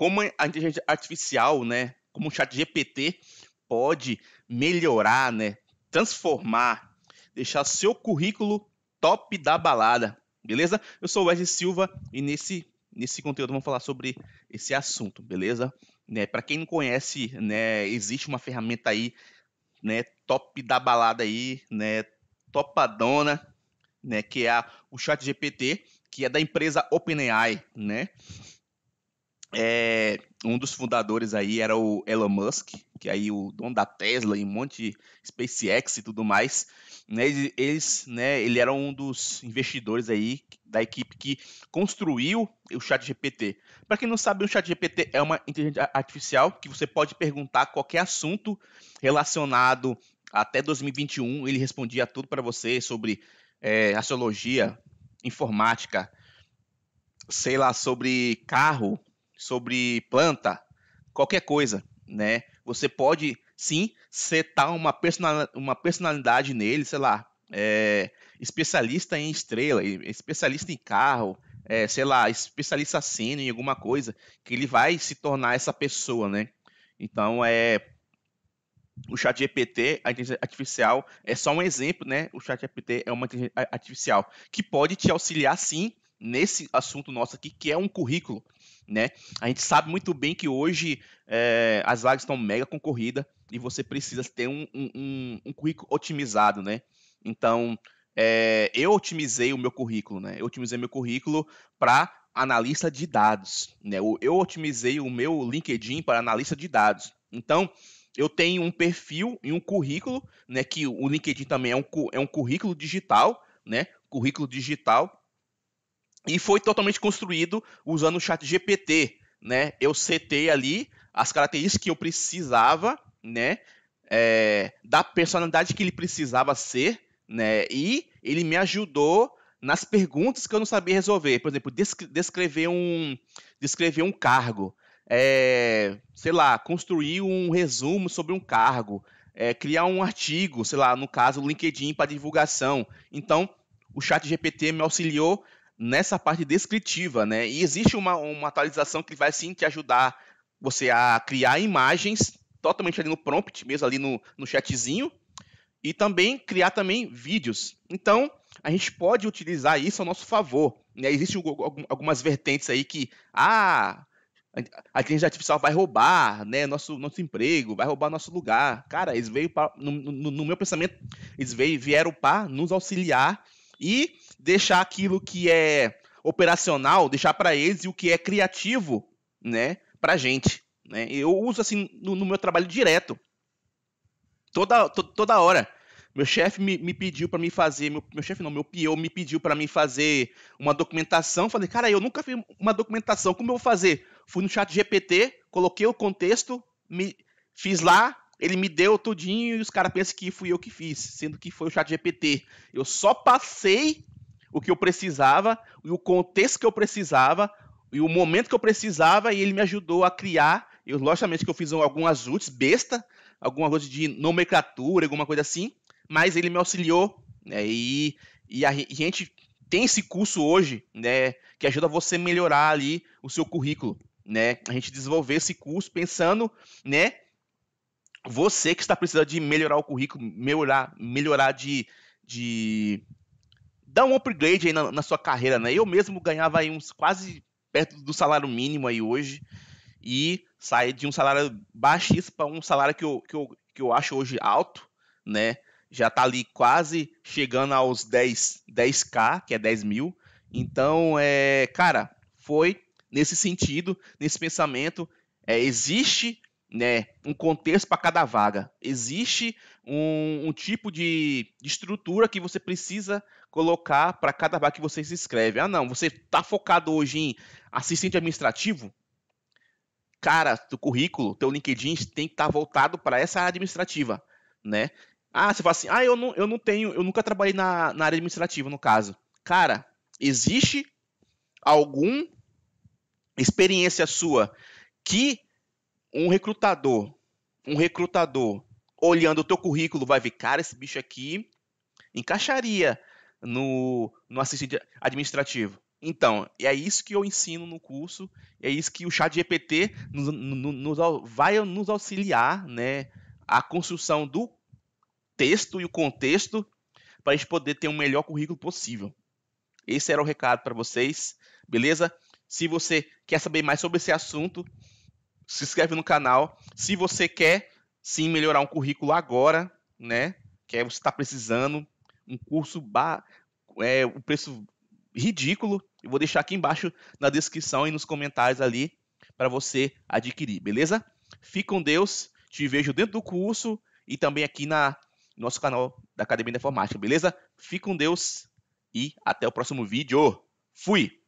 como a inteligência artificial, né, como o chat GPT pode melhorar, né, transformar, deixar seu currículo top da balada, beleza? Eu sou o Wesley Silva e nesse, nesse conteúdo vamos falar sobre esse assunto, beleza? Né, para quem não conhece, né, existe uma ferramenta aí, né, top da balada aí, né, topadona, né, que é a, o chat GPT, que é da empresa OpenAI, né? é, um dos fundadores aí era o Elon Musk, que é aí o dono da Tesla e um monte de SpaceX e tudo mais. Né, eles, né, ele era um dos investidores aí da equipe que construiu o Chat GPT. Para quem não sabe, o Chat GPT é uma inteligência artificial que você pode perguntar qualquer assunto relacionado até 2021. Ele respondia tudo para você sobre é, astrologia, informática, sei lá, sobre carro, sobre planta, qualquer coisa, né? Você pode sim setar uma, personalidade, uma personalidade nele, sei lá, é, especialista em estrela, especialista em carro, é, sei lá, especialista cena em alguma coisa, que ele vai se tornar essa pessoa, né? Então é o chat GPT, a inteligência artificial, é só um exemplo, né? O chat GPT é uma inteligência artificial que pode te auxiliar sim nesse assunto nosso aqui, que é um currículo né? A gente sabe muito bem que hoje é, as vagas estão mega concorridas e você precisa ter um, um, um currículo otimizado, né? Então, é, eu otimizei o meu currículo, né? Eu otimizei meu currículo para analista de dados, né? Eu, eu otimizei o meu LinkedIn para analista de dados. Então, eu tenho um perfil e um currículo, né? Que o LinkedIn também é um, é um currículo digital, né? Currículo digital e foi totalmente construído usando o chat GPT, né? Eu setei ali as características que eu precisava, né? É, da personalidade que ele precisava ser, né? E ele me ajudou nas perguntas que eu não sabia resolver. Por exemplo, descrever um, descrever um cargo, é, sei lá, construir um resumo sobre um cargo, é, criar um artigo, sei lá, no caso, LinkedIn para divulgação. Então, o chat GPT me auxiliou nessa parte descritiva, né? E existe uma, uma atualização que vai sim te ajudar você a criar imagens totalmente ali no prompt, mesmo ali no, no chatzinho, e também criar também vídeos. Então, a gente pode utilizar isso ao nosso favor. Né? Existem algumas vertentes aí que, ah, a inteligência artificial vai roubar né, nosso, nosso emprego, vai roubar nosso lugar. Cara, eles veio pra, no, no, no, meu pensamento, eles veio, vieram para nos auxiliar e deixar aquilo que é operacional, deixar para eles e o que é criativo, né, para gente. Né? Eu uso assim no, no meu trabalho direto. Toda, to, toda hora. Meu chefe me, me, pediu para me fazer, meu, meu chefe não, meu PO me pediu para me fazer uma documentação. Falei, cara, eu nunca fiz uma documentação, como eu vou fazer? Fui no chat GPT, coloquei o contexto, me, fiz lá, ele me deu tudinho e os caras pensam que fui eu que fiz, sendo que foi o chat GPT. Eu só passei o que eu precisava e o contexto que eu precisava e o momento que eu precisava e ele me ajudou a criar. Eu, logicamente que eu fiz algumas UTs besta, alguma coisa de nomenclatura, alguma coisa assim, mas ele me auxiliou né, e, e a gente tem esse curso hoje né, que ajuda você a melhorar ali o seu currículo. Né, a gente desenvolver esse curso pensando né, você que está precisando de melhorar o currículo, melhorar, melhorar de, de dar um upgrade aí na, na, sua carreira, né? Eu mesmo ganhava aí uns quase perto do salário mínimo aí hoje e saí de um salário baixíssimo para um salário que eu, que, eu, que eu acho hoje alto, né? Já tá ali quase chegando aos 10, 10k, que é 10 mil. Então, é, cara, foi nesse sentido, nesse pensamento. É, existe né, um contexto para cada vaga. Existe um, um tipo de, de, estrutura que você precisa colocar para cada vaga que você se inscreve. Ah, não, você está focado hoje em assistente administrativo? Cara, teu currículo, teu LinkedIn tem que estar tá voltado para essa área administrativa, né? Ah, você fala assim, ah, eu não, eu não tenho, eu nunca trabalhei na, na área administrativa, no caso. Cara, existe algum experiência sua que um recrutador, um recrutador olhando o teu currículo vai ver, cara, esse bicho aqui encaixaria no, no assistente administrativo. Então, é isso que eu ensino no curso, é isso que o chat GPT nos, nos, nos, vai nos auxiliar, né, a construção do texto e o contexto para a gente poder ter o um melhor currículo possível. Esse era o recado para vocês, beleza? Se você quer saber mais sobre esse assunto, se inscreve no canal. Se você quer sim melhorar um currículo agora, né? Que é, você está precisando, um curso ba... é um preço ridículo. Eu vou deixar aqui embaixo na descrição e nos comentários ali para você adquirir, beleza? Fique com Deus, te vejo dentro do curso e também aqui na nosso canal da Academia da Informática, beleza? Fique com Deus e até o próximo vídeo. Fui!